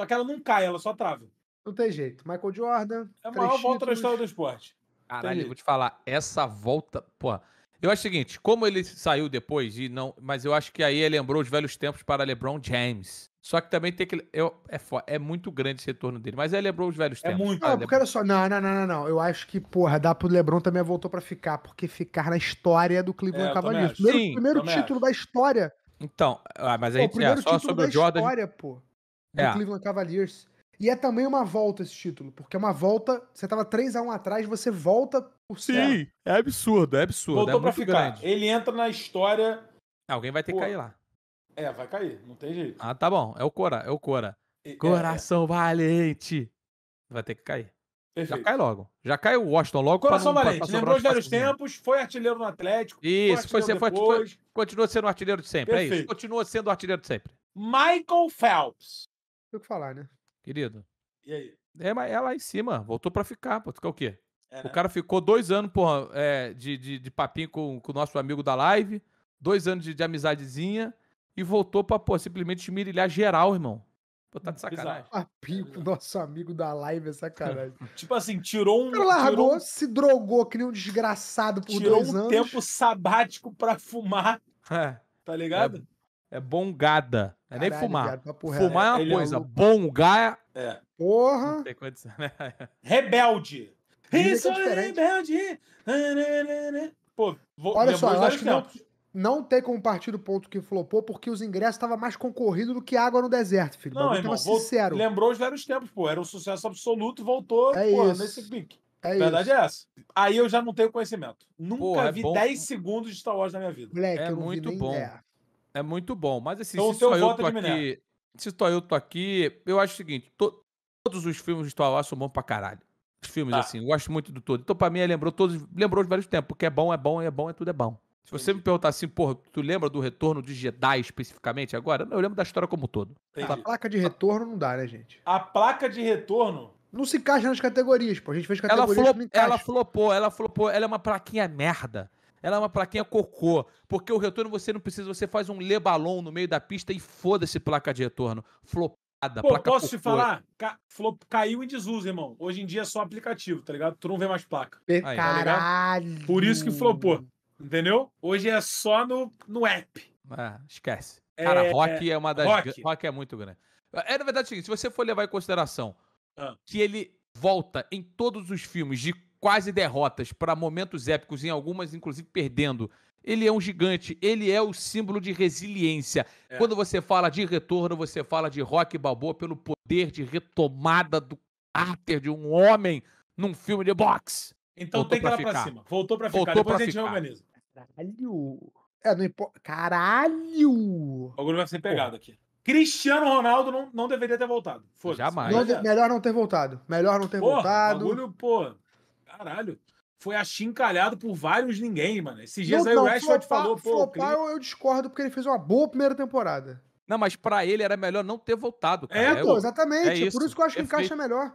só que ela não cai, ela só trava. Não tem jeito. Michael Jordan. É a maior títulos. volta da história do esporte. Caralho, vou te falar, essa volta, pô. Eu acho o seguinte, como ele saiu depois e não, mas eu acho que aí ele lembrou os velhos tempos para LeBron James. Só que também tem que eu, é, é muito grande esse retorno dele, mas ele lembrou os velhos é tempos. É muito. Não, ah, porque era só, não, não, não, não, Eu acho que porra, dá pro LeBron também voltou para ficar, porque ficar na história do Cleveland é, Cavaliers. Primeiro, Sim, primeiro título da história. Então, ah, mas aí pô, é só sobre o Jordan. História, pô, do é. Cleveland Cavaliers. E é também uma volta esse título, porque é uma volta. Você tava 3 a 1 atrás, você volta por Sim, é, é absurdo, é absurdo. Voltou é pra ficar. Grande. Ele entra na história. Alguém vai ter Pô. que cair lá. É, vai cair, não tem jeito. Ah, tá bom. É o Cora, é o Cora. É, Coração é. valente. Vai ter que cair. Perfeito. Já cai logo. Já cai o Washington logo. Coração não, Valente, lembrou os velhos tempos, foi artilheiro no Atlético. Isso, foi, foi, foi, continua sendo artilheiro de sempre. Perfeito. É isso, continua sendo artilheiro de sempre. Michael Phelps. Tem o que falar, né? querido. E aí? É, é lá em cima, voltou para ficar, pô. Tu quer o quê? É, né? O cara ficou dois anos, porra, é, de, de, de, papinho com, o nosso amigo da live, dois anos de, de amizadezinha, e voltou pra, pô, simplesmente esmirilhar geral, irmão. Pô, tá de hum, sacanagem. Papinho com o nosso amigo da live é sacanagem. *laughs* tipo assim, tirou um. Cara largou, tirou se drogou, que nem um desgraçado por dois um anos. Tirou um tempo sabático pra fumar. *laughs* É. Tá é ligado? É bongada. é Caralho, nem fumar. fumar é, é uma coisa. É Bongar é. Porra. Não tem condição, né? *laughs* Rebelde. É isso é rebelde. Pô, vou... Olha só, eu acho que não, não tem como partir do ponto que flopou, porque os ingressos estavam mais concorridos do que água no deserto, filho. Não, irmão, tava sincero. Lembrou os velhos tempos, pô. Era um sucesso absoluto, voltou é isso. nesse pique. É verdade isso. é essa. Aí eu já não tenho conhecimento. Nunca Pô, é vi bom... 10 segundos de Star Wars na minha vida. Moleque, é muito bom. Ideia. É muito bom. Mas assim, então, se, só eu é tô aqui, se só eu tô aqui, eu acho o seguinte: to, todos os filmes de Star Wars são bons pra caralho. Os filmes, tá. assim, eu gosto muito do todo. Então, pra mim, é, lembrou todos, lembrou de vários tempos, porque é bom, é bom, é bom, é tudo é bom. Se você Entendi. me perguntar assim, porra, tu lembra do retorno de Jedi especificamente agora? Não, eu lembro da história como um todo. Entendi. A placa de retorno não dá, né, gente? A placa de retorno não se encaixa nas categorias, pô. A gente fez categorias ela flop, que não encaixa. Ela flopou, ela flopou. Ela é uma plaquinha merda. Ela é uma plaquinha cocô, porque o retorno você não precisa, você faz um lebalon no meio da pista e foda-se placa de retorno. Flopada, Pô, placa posso cocô. te falar? Ca... Flop... Caiu em desuso, irmão. Hoje em dia é só aplicativo, tá ligado? Tu não vê mais placa. Aí, tá Caralho! Tá Por isso que flopou, entendeu? Hoje é só no, no app. Ah, esquece. É, Cara, é... rock é uma das... Rock. rock é muito grande. É, na verdade, é o seguinte, se você for levar em consideração ah. que ele volta em todos os filmes de quase derrotas para momentos épicos, em algumas, inclusive perdendo. Ele é um gigante, ele é o símbolo de resiliência. É. Quando você fala de retorno, você fala de Rock Balboa pelo poder de retomada do caráter de um homem num filme de boxe. Então Voltou tem que ir lá ficar. pra cima. Voltou pra ficar. Voltou Depois pra a gente ficar. reorganiza. Caralho! É, não importa. Caralho! O bagulho vai ser pegado aqui. Cristiano Ronaldo não, não deveria ter voltado. Jamais. Não, melhor não ter voltado. Melhor não ter Porra, voltado. Bagulho, pô. Caralho. Foi achincalhado por vários ninguém, mano. Esses dias aí não, o Rashford falou, pô. Flopar, eu, eu discordo, porque ele fez uma boa primeira temporada. Não, mas para ele era melhor não ter voltado. Cara. É, é pô, exatamente. É, é isso. Por isso que eu acho que encaixa melhor.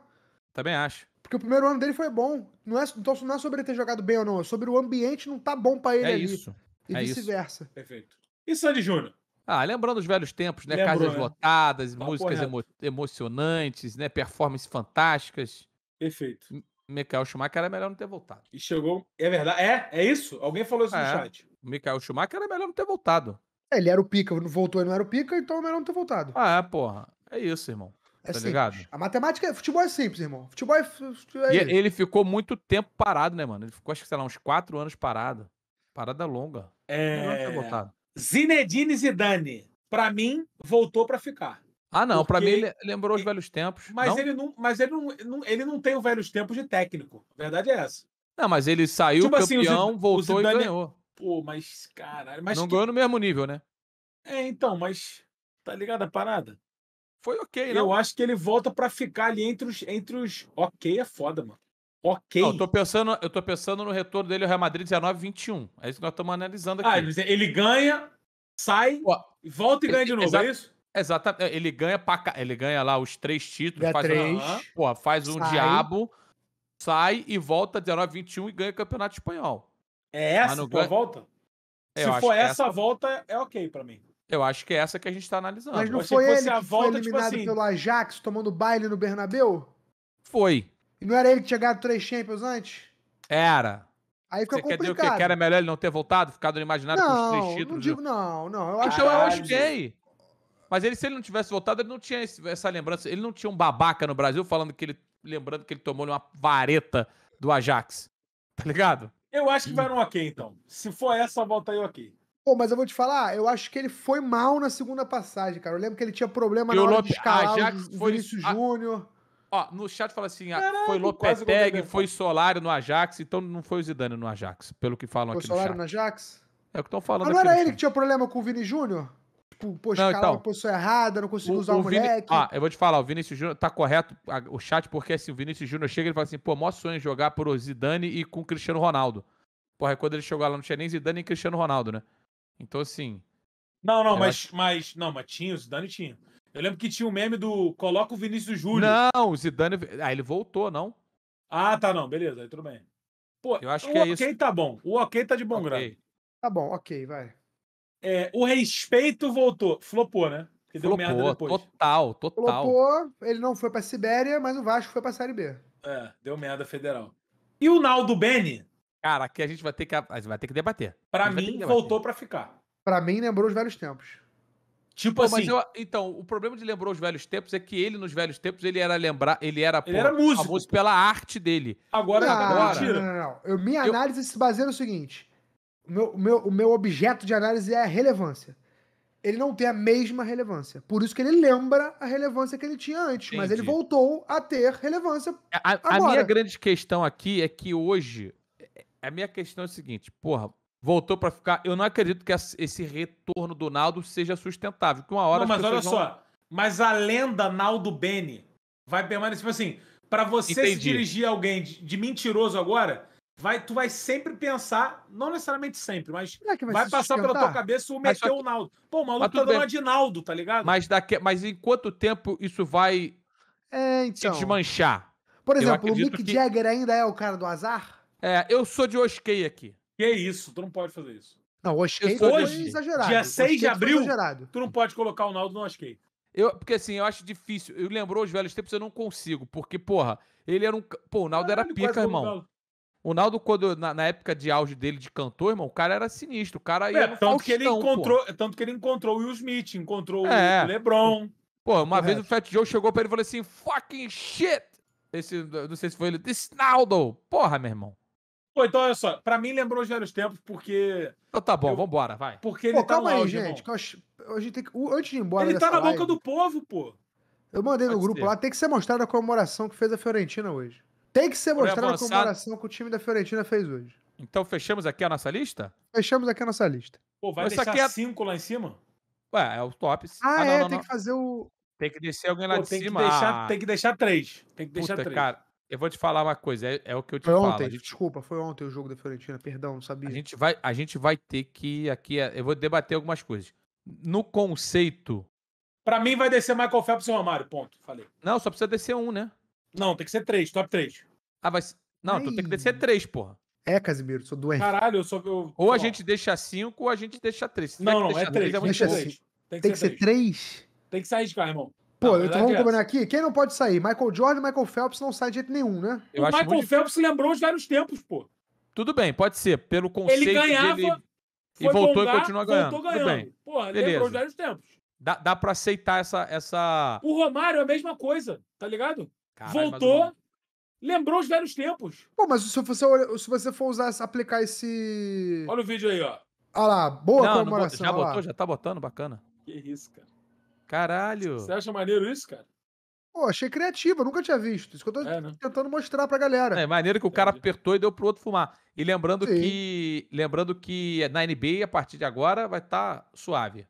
Também acho. Porque o primeiro ano dele foi bom. Não é, então não é sobre ele ter jogado bem ou não, é sobre o ambiente não tá bom para ele é ali. Isso. E é vice-versa. Perfeito. E Sandy Júnior? Ah, lembrando os velhos tempos, né? Lembrou, Casas né? lotadas, tá músicas emo emocionantes, né? Performances fantásticas. Perfeito. Michael Schumacher era melhor não ter voltado. E chegou. É verdade? É? É isso? Alguém falou isso é. no chat. O Michael Schumacher era melhor não ter voltado. É, ele era o pica, voltou e não era o pica, então é melhor não ter voltado. Ah, é, porra. É isso, irmão. É tá ligado? A matemática, futebol é simples, irmão. Futebol é. é e ele ficou muito tempo parado, né, mano? Ele ficou, acho que, sei lá, uns quatro anos parado. Parada longa. É. Melhor não ter voltado. Zinedine Zidane, pra mim, voltou pra ficar. Ah, não. Para mim, ele lembrou os velhos tempos. Mas, não? Ele, não, mas ele, não, ele não tem o velhos tempos de técnico. A verdade é essa. Não, mas ele saiu tipo assim, campeão, assim, voltou Zidane... e é ganhou. Pô, mas caralho. Mas não que... ganhou no mesmo nível, né? É, então, mas tá ligado a parada? Foi ok, né? Eu acho que ele volta para ficar ali entre os, entre os. Ok, é foda, mano. Ok. Não, eu, tô pensando, eu tô pensando no retorno dele ao Real Madrid 19-21. É isso que nós estamos analisando ah, aqui. Ah, ele ganha, sai, volta e ganha de novo, é isso? Exatamente. Eh, ele ganha para ele ganha lá os três títulos, ganha faz, três, porra, faz um sai. diabo, sai e volta 19, 21 e ganha campeonato espanhol. É essa a ganha... volta? Se for essa, essa volta, é ok para mim. Eu acho que é essa que a gente tá analisando. Mas não foi ele que volta, foi tipo eliminado tipo assim... pelo Ajax tomando baile no Bernabeu? Foi. E não era ele que tinha ganhado três Champions antes? Era. Aí fica Você complicado. quer dizer o quê? Que era melhor ele não ter voltado? Ficado no imaginário não, com os três títulos? Não, digo, não, não. Eu então acho, então eu acho gay. Mas ele, se ele não tivesse voltado, ele não tinha essa lembrança. Ele não tinha um babaca no Brasil falando que ele. Lembrando que ele tomou uma vareta do Ajax. Tá ligado? Eu acho que vai no ok, então. Se for essa, volta aí ok. Pô, mas eu vou te falar, eu acho que ele foi mal na segunda passagem, cara. Eu lembro que ele tinha problema eu na hora Lope... de Ajax ah, o foi... Vinícius a... Júnior. Ó, no chat fala assim, ah, Caraca, foi Lopeteg, é foi Solário no Ajax, então não foi o Zidane no Ajax, pelo que falam foi aqui Solário no chat. Solário no Ajax? É o que estão falando. Mas não era ele que tinha problema com o Vini Júnior? Tipo, poxa, então, posição errada, não consigo o, usar o, o Vini, moleque. Ah, eu vou te falar, o Vinícius Júnior tá correto a, o chat, porque assim, o Vinícius Júnior chega e fala assim, pô, mó sonho jogar por Zidane e com o Cristiano Ronaldo. Porra, quando ele chegou lá, não tinha nem Zidane e Cristiano Ronaldo, né? Então, assim... Não, não, mas, acho... mas... Não, mas tinha, o Zidane tinha. Eu lembro que tinha o um meme do coloca o Vinícius Júnior. Não, o Zidane... Ah, ele voltou, não? Ah, tá, não. Beleza, aí tudo bem. Pô, eu acho que é isso. O ok tá bom. O ok tá de bom okay. grau. Tá bom, ok, vai. É, o respeito voltou. Flopou, né? Porque Flopou, deu merda depois. Total, total. Flopou, ele não foi pra Sibéria, mas o Vasco foi pra Série B. É, deu merda federal. E o Naldo Beni? Cara, aqui a gente vai ter que, vai ter que debater. Pra mim, debater. voltou pra ficar. Pra mim, lembrou os velhos tempos. Tipo Pô, assim. Eu, então, o problema de lembrou os velhos tempos é que ele, nos velhos tempos, ele era lembrar. Ele era, ele pô, era músico. famoso pela arte dele. Agora, não, tá agora. Não, não, não. Eu, minha análise se baseia no seguinte: o meu, o, meu, o meu objeto de análise é a relevância. Ele não tem a mesma relevância. Por isso que ele lembra a relevância que ele tinha antes, Entendi. mas ele voltou a ter relevância. A, a minha grande questão aqui é que hoje. A minha questão é o seguinte, porra, voltou para ficar. Eu não acredito que esse retorno do Naldo seja sustentável. Que uma hora. Não, mas olha vão... só. Mas a lenda Naldo Beni vai permanecer. Tipo assim, para você Entendi. se dirigir a alguém de, de mentiroso agora, vai, tu vai sempre pensar, não necessariamente sempre, mas é vai, vai passar pela tua cabeça o meter que... o Naldo. Pô, o maluco tá dando de Naldo, tá ligado? Mas, daqui, mas em quanto tempo isso vai é, então... se desmanchar? Por exemplo, o Mick que... Jagger ainda é o cara do azar? É, eu sou de Oskei aqui. Que isso, tu não pode fazer isso. Não, hoje foi hoje, exagerado. Dia 6 Oshkei de abril, tu não pode colocar o Naldo no Oskei. Eu, porque assim, eu acho difícil. Eu lembrou os velhos tempos, eu não consigo. Porque, porra, ele era um. Pô, o Naldo era pica, irmão. O Naldo, quando, na, na, época de auge dele de cantor, irmão, o cara era sinistro. O cara é, ia é, tanto Faustão, que ele encontrou, pô. É, tanto que ele encontrou o Will Smith, encontrou é. o Lebron. Pô, uma vez o Fat Joe chegou pra ele e falou assim, fucking shit! Esse, não sei se foi ele, this Naldo! Porra, meu irmão. Pô, então olha só, pra mim lembrou os velhos tempos, porque. Então tá bom, eu, vambora, vai. Porque ele tá calma aí, auge, gente. Acho, a gente tem que, antes de ir embora. Ele tá na live, boca do povo, pô. Eu mandei Pode no grupo ser. lá, tem que ser mostrada a comemoração que fez a Fiorentina hoje. Tem que ser mostrado a comparação que o time da Fiorentina fez hoje. Então fechamos aqui a nossa lista? Fechamos aqui a nossa lista. Pô, vai Mas deixar aqui é... cinco lá em cima? Ué, é o top. Ah, ah não, é, não, tem não. que fazer o... Tem que descer alguém lá Pô, de tem cima. Que deixar, ah. Tem que deixar três. Tem que deixar Puta, três. Cara, eu vou te falar uma coisa, é, é o que eu te foi falo. Ontem, gente... Desculpa, foi ontem o jogo da Fiorentina, perdão, não sabia. A gente vai, a gente vai ter que aqui, é, eu vou debater algumas coisas. No conceito... Pra mim vai descer Michael Phelps e Romário, ponto, falei. Não, só precisa descer um, né? Não, tem que ser três, top três. Ah, vai. Não, tu tem que descer três, porra. É, Casimiro, sou doente. Caralho, eu sou. Eu... Ou a gente deixa cinco ou a gente deixa três. não, não, é três. É três. Tem que, tem que ser, ser três? Tem que de arriscar, irmão. Pô, não, então é vamos é combinar aqui. Quem não pode sair? Michael Jordan e Michael Phelps não sai de jeito nenhum, né? Eu o Michael muito... Phelps lembrou os vários tempos, pô. Tudo bem, pode ser. Pelo conceito ele ganhava, dele. E voltou e continua ganhando. Voltou ganhando. Tudo bem. Porra, Beleza. lembrou os vários tempos. Dá, dá pra aceitar essa, essa. O Romário é a mesma coisa, tá ligado? Caralho, voltou, Lembrou os velhos tempos. Pô, mas se você, se você for usar, aplicar esse. Olha o vídeo aí, ó. Olha lá, boa não, comemoração. Não já botou, lá. já tá botando, bacana. Que isso, cara. Caralho. Você acha maneiro isso, cara? Pô, achei criativo, eu nunca tinha visto. Isso que eu tô é, né? tentando mostrar pra galera. É maneiro que o cara apertou e deu pro outro fumar. E lembrando Sim. que. Lembrando que na NBA, a partir de agora, vai estar tá suave.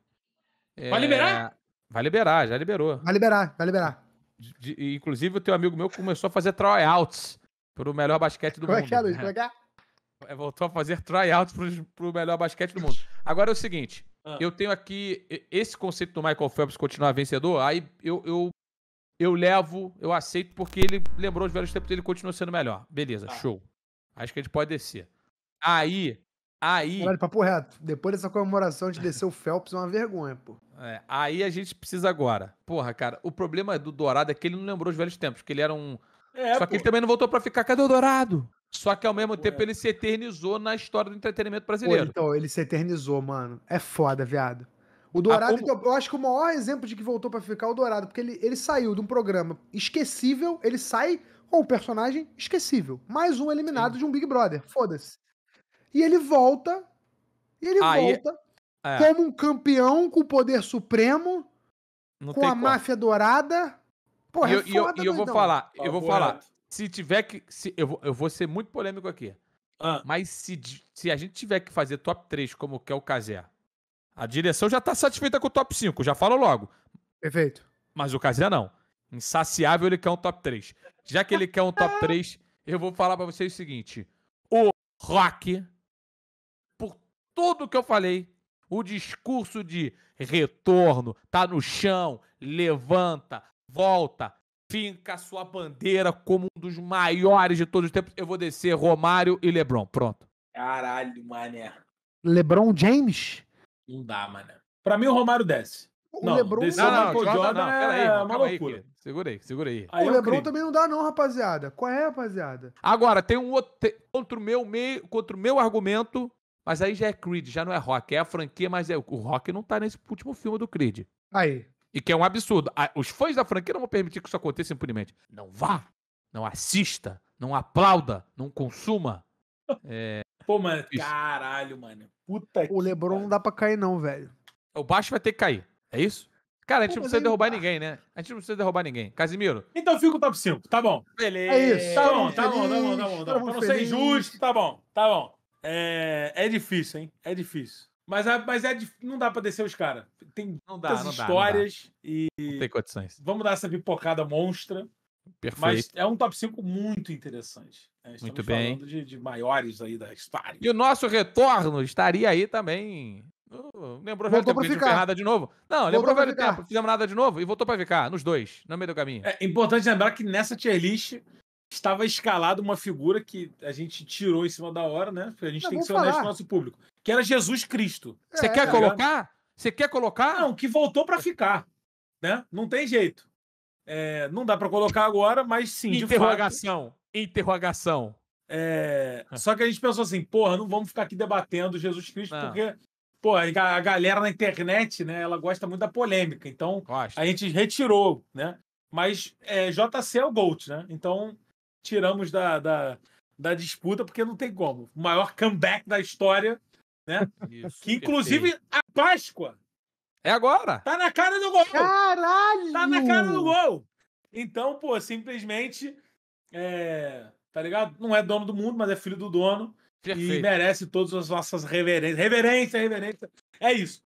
É... Vai liberar? É, vai liberar, já liberou. Vai liberar, vai liberar. De, de, inclusive, o teu amigo meu começou a fazer tryouts pro melhor basquete do Como é mundo. É, é que é? é, voltou a fazer tryouts pro, pro melhor basquete do mundo. Agora é o seguinte: ah. eu tenho aqui esse conceito do Michael Phelps continuar vencedor, aí eu, eu, eu levo, eu aceito, porque ele lembrou os velhos tempos dele continua sendo melhor. Beleza, ah. show. Acho que a gente pode descer. Aí, Aí. Caralho, papo reto. Depois dessa comemoração de descer o Phelps é uma vergonha, pô. É, aí a gente precisa agora. Porra, cara, o problema do Dourado é que ele não lembrou os velhos tempos, que ele era um. É, Só pô. que ele também não voltou para ficar. Cadê o Dourado? Só que ao mesmo pô, tempo é. ele se eternizou na história do entretenimento brasileiro. Pô, então, ele se eternizou, mano. É foda, viado. O ah, Dourado, ah, como... Então, eu acho que o maior exemplo de que voltou para ficar é o Dourado, porque ele, ele saiu de um programa esquecível, ele sai com um personagem esquecível. Mais um eliminado Sim. de um Big Brother. Foda-se. E ele volta. Ah, e ele Aí, volta é. como um campeão com o poder supremo, Não com a como. máfia dourada. Porra, e eu, é foda, e eu, eu, vou falar, eu vou falar. Se tiver que. Se, eu, vou, eu vou ser muito polêmico aqui. Ah. Mas se, se a gente tiver que fazer top 3 como que é o Kazé, a direção já tá satisfeita com o top 5, já falo logo. Perfeito. Mas o Kazé não. Insaciável ele quer um top 3. Já que ele quer um top 3, *laughs* eu vou falar para vocês o seguinte: o Rock tudo que eu falei. O discurso de retorno, tá no chão, levanta, volta, finca sua bandeira como um dos maiores de todos os tempos. Eu vou descer Romário e LeBron. Pronto. Caralho, mané. LeBron James? Não dá, mané. Pra mim, o Romário desce. O não, LeBron não, não, Jordan, Jordan não, é aí, loucura. Aí, segura aí, aí. o LeBron creio. também não dá não, rapaziada. Qual é, rapaziada? Agora, tem um outro... contra, o meu meio, contra o meu argumento, mas aí já é Creed, já não é rock. É a franquia, mas é, o rock não tá nesse último filme do Creed. Aí. E que é um absurdo. Os fãs da franquia não vão permitir que isso aconteça impunemente. Não vá, não assista, não aplauda, não consuma. *laughs* É... Pô, mano, isso. caralho, mano. Puta o Lebron cara. não dá pra cair, não, velho. O baixo vai ter que cair. É isso? Cara, a gente Pô, não precisa derrubar ninguém, né? A gente não precisa derrubar ninguém. Casimiro. Então fica o top 5, tá bom. Beleza. É isso. Tá bom, tá bom, tá, tá bom, tá bom. Tá bom. Pra não ser injusto, tá bom, tá bom. É, é difícil, hein? É difícil. Mas, mas é, não dá para descer os caras. Tem não dá, não histórias dá, não dá. e. Não tem condições. Vamos dar essa pipocada monstra. Perfeito. Mas é um top 5 muito interessante. Né? muito bem. Falando de, de, maiores aí da história. E o nosso retorno estaria aí também. lembrou voltou velho tempo, nada de novo. Não, voltou lembrou velho ficar. tempo, fizemos nada de novo e voltou para VK, nos dois, no meio do caminho. É importante lembrar que nessa tier list estava escalada uma figura que a gente tirou em cima da hora, né? Porque a gente tem que ser falar. honesto com o nosso público. Que era Jesus Cristo. É, Você é, quer tá colocar? Você quer colocar? Não, que voltou para ficar. Né? Não tem jeito. É, não dá para colocar agora, mas sim. Interrogação. Fato, interrogação. É, só que a gente pensou assim, porra, não vamos ficar aqui debatendo Jesus Cristo, não. Ah. porque pô, a galera na internet, né, ela gosta muito da polêmica. Então, gosta. a gente retirou, né? Mas é, JC é o Gold, né? Então, tiramos da, da, da disputa, porque não tem como. O maior comeback da história, né? Isso, que inclusive perfeito. a Páscoa. É agora! Tá na cara do gol! Caralho! Tá na cara do gol! Então, pô, simplesmente. É, tá ligado? Não é dono do mundo, mas é filho do dono. Perfeito. E merece todas as nossas reverências. Reverência, reverência. É isso.